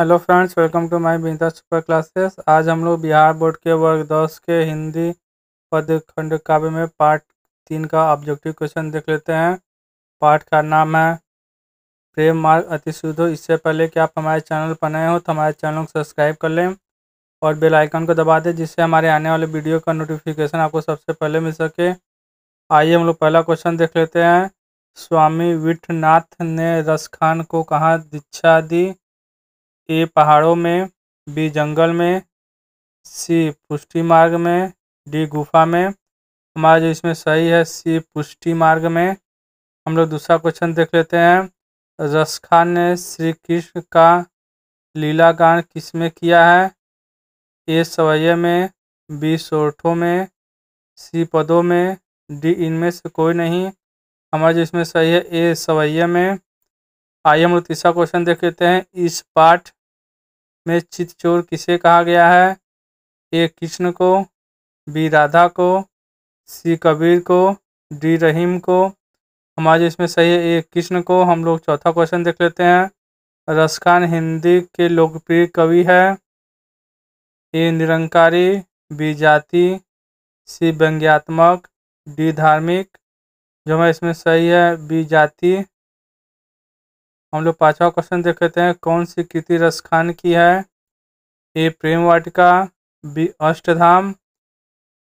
hello friends welcome to my Binda super classes आज हम लोग बिहार बोर्ड के वर्ग दस के हिंदी पद खंड काव्य में पार्ट तीन का ऑब्जेक्टिव क्वेश्चन देख लेते हैं पार्ट का नाम है प्रेम मार्ग अतिशुद्ध इससे पहले कि आप हमारे चैनल पर नए हो तो हमारे चैनल को सब्सक्राइब कर लें और बेल आइकन को दबा दें जिससे हमारे आने वाले वीडियो का नोटिफिकेशन आपको सबसे पहले मिल सके आइए हम लोग पहला क्वेश्चन देख लेते हैं स्वामी विठनाथ ने रसखान को कहाँ दीक्षा दी ए पहाड़ों में बी जंगल में सी पुष्टि मार्ग में डी गुफा में हमारा जो इसमें सही है सी पुष्टि मार्ग में हम लोग दूसरा क्वेश्चन देख लेते हैं रस खान ने श्री कृष्ण का लीला गान किस में किया है ए सवैये में बी सोठों में सी पदों में डी इनमें से कोई नहीं हमारा जो इसमें सही है ए सवैये में आइए हम लोग तीसरा क्वेश्चन देख लेते हैं इस पाठ में चित चोर किसे कहा गया है ए कृष्ण को बी राधा को सी कबीर को डी रहीम को हमारे इसमें सही है ए कृष्ण को हम लोग चौथा क्वेश्चन देख लेते हैं रसखान हिंदी के लोकप्रिय कवि है ए निरंकारी बी जाति सी व्यंग्यात्मक डी धार्मिक जो हमारे इसमें सही है बी जाति हम लोग पांचवा क्वेश्चन देख लेते हैं कौन सी कृति रसखान की है ए प्रेम वाटिका बी अष्टधाम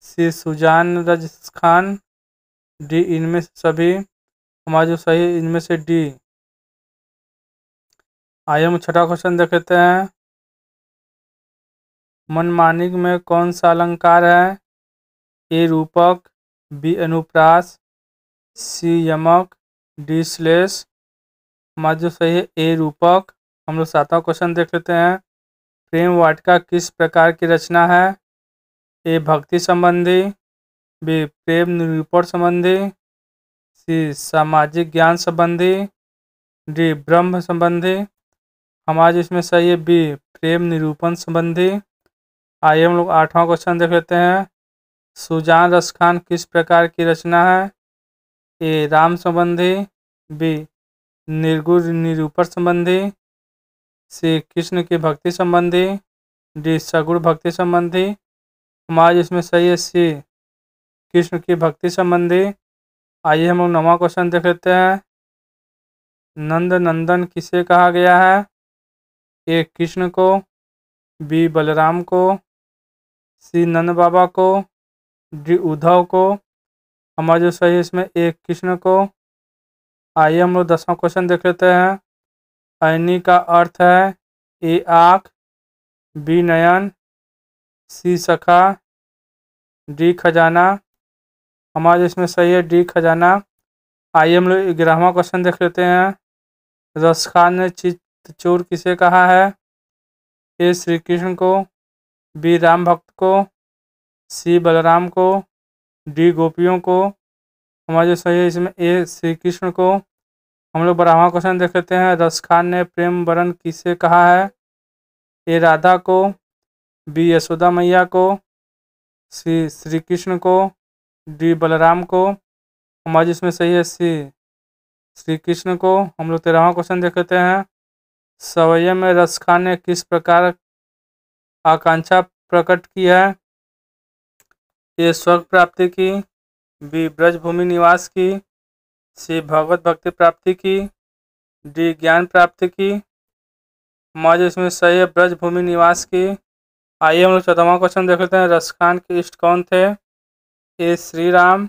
सी सुजान रज खान डी इनमें से सभी हमारा जो सही है इनमें से डी आइए हम छठा क्वेश्चन देख लेते हैं मनमानिक में कौन सा अलंकार है ए रूपक बी अनुप्रास सी यमक डी श्लेष मत जो सही है ए रूपक हम लोग सातवां क्वेश्चन देख लेते हैं प्रेम वाटिका किस प्रकार की रचना है ए भक्ति संबंधी बी प्रेम निरूपण संबंधी सी सामाजिक ज्ञान संबंधी डी ब्रह्म संबंधी हमारा जो इसमें सही है बी प्रेम निरूपण संबंधी आइए हम लोग आठवां क्वेश्चन देख लेते हैं सुजान रसखान किस प्रकार की रचना है ए राम संबंधी बी निर्गुण निरूपण संबंधी श्री कृष्ण की भक्ति संबंधी डी सगुण भक्ति संबंधी हमारे इसमें सही है सी कृष्ण की भक्ति संबंधी आइए हम लोग नवा क्वेश्चन देख लेते हैं नंद नंदन किसे कहा गया है ए कृष्ण को बी बलराम को सी नंद बाबा को डी उद्धव को हमारा जो सही है इसमें ए कृष्ण को आइए हम लोग दसवां क्वेश्चन देख लेते हैं अयनी का अर्थ है ए आँख बी नयन सी सखा डी खजाना हमारे इसमें सही है डी खजाना आइए हम लोग ग्यारहवा क्वेश्चन देख लेते हैं रस खान ने चोर किसे कहा है ए श्री कृष्ण को बी राम भक्त को सी बलराम को डी गोपियों को हमारा जो सही है इसमें ए श्री कृष्ण को हम लोग बारहवा क्वेश्चन देख लेते हैं रस खान ने प्रेम वरण किसे कहा है ए राधा को बी यशोदा मैया को सी श्री कृष्ण को डी बलराम को हमारा इसमें सही है सी श्री कृष्ण को हम लोग तेरहवा क्वेश्चन देख लेते हैं सवैये में रस खान ने किस प्रकार आकांक्षा प्रकट की है ये स्वर्ग प्राप्ति की बी ब्रजभूमि निवास की सी भगवत भक्ति प्राप्ति की डी ज्ञान प्राप्ति की मौज इसमें सही है ब्रजभूमि निवास की आइए हम लोग चौदहवा क्वेश्चन देख लेते हैं रसखान के इष्ट कौन थे A Shri Ram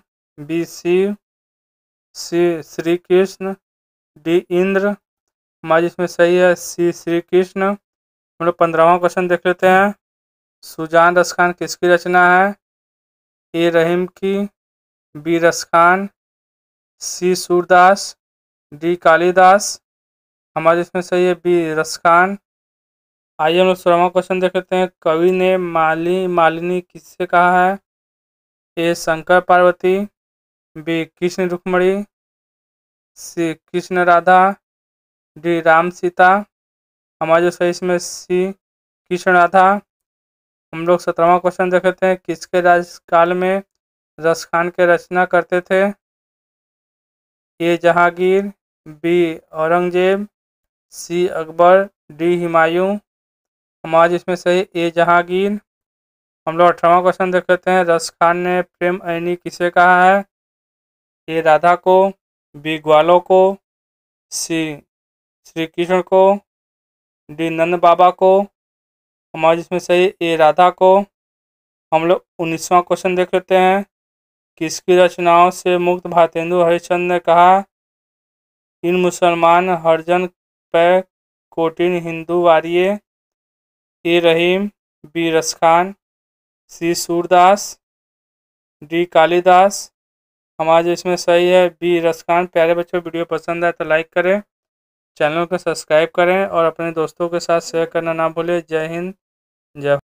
B Shiv C Shri Krishna D Indra मौज इसमें सही है सी श्री कृष्ण हम लोग पंद्रहवा क्वेश्चन देख लेते हैं सुजान रसखान किसकी रचना है ए रहीम की B Raskhan C Surdas D Kalidas हमारे इसमें सही है बी रसखान आइए हम लोग सोलहवा क्वेश्चन देख लेते हैं कवि ने माली मालिनी किससे कहा है A Shankar Parvati B Krishna Rukmini C Krishna Radha D Ram Sita हमारे जो सही इसमें सी कृष्ण राधा हम लोग सत्रहवा क्वेश्चन देख लेते हैं किसके राज्यकाल में रस खान के रचना करते थे A Jahangir B Aurangzeb C Akbar D Humayun हमारे इसमें सही ए जहांगीर हम लोग अठारहवा क्वेश्चन देख लेते हैं रस खान ने प्रेम ऐनी किसे कहा है ए राधा को बी ग्वालो को सी श्री कृष्ण को डी नंद बाबा को हमारे इसमें सही ए राधा को हम लोग उन्नीसवा क्वेश्चन देख लेते हैं किसकी रचनाओं से मुक्त भातेंदु हरिचंद ने कहा इन मुसलमान हरजन पै कोटिन हिंदू वारिये ए रहीम बीरस खान सी सूरदास डी कालीदास हमारा जो इसमें सही है बी रसखान प्यारे बच्चों वीडियो पसंद आए तो लाइक करें चैनल को सब्सक्राइब करें और अपने दोस्तों के साथ शेयर करना ना भूलें जय हिंद जय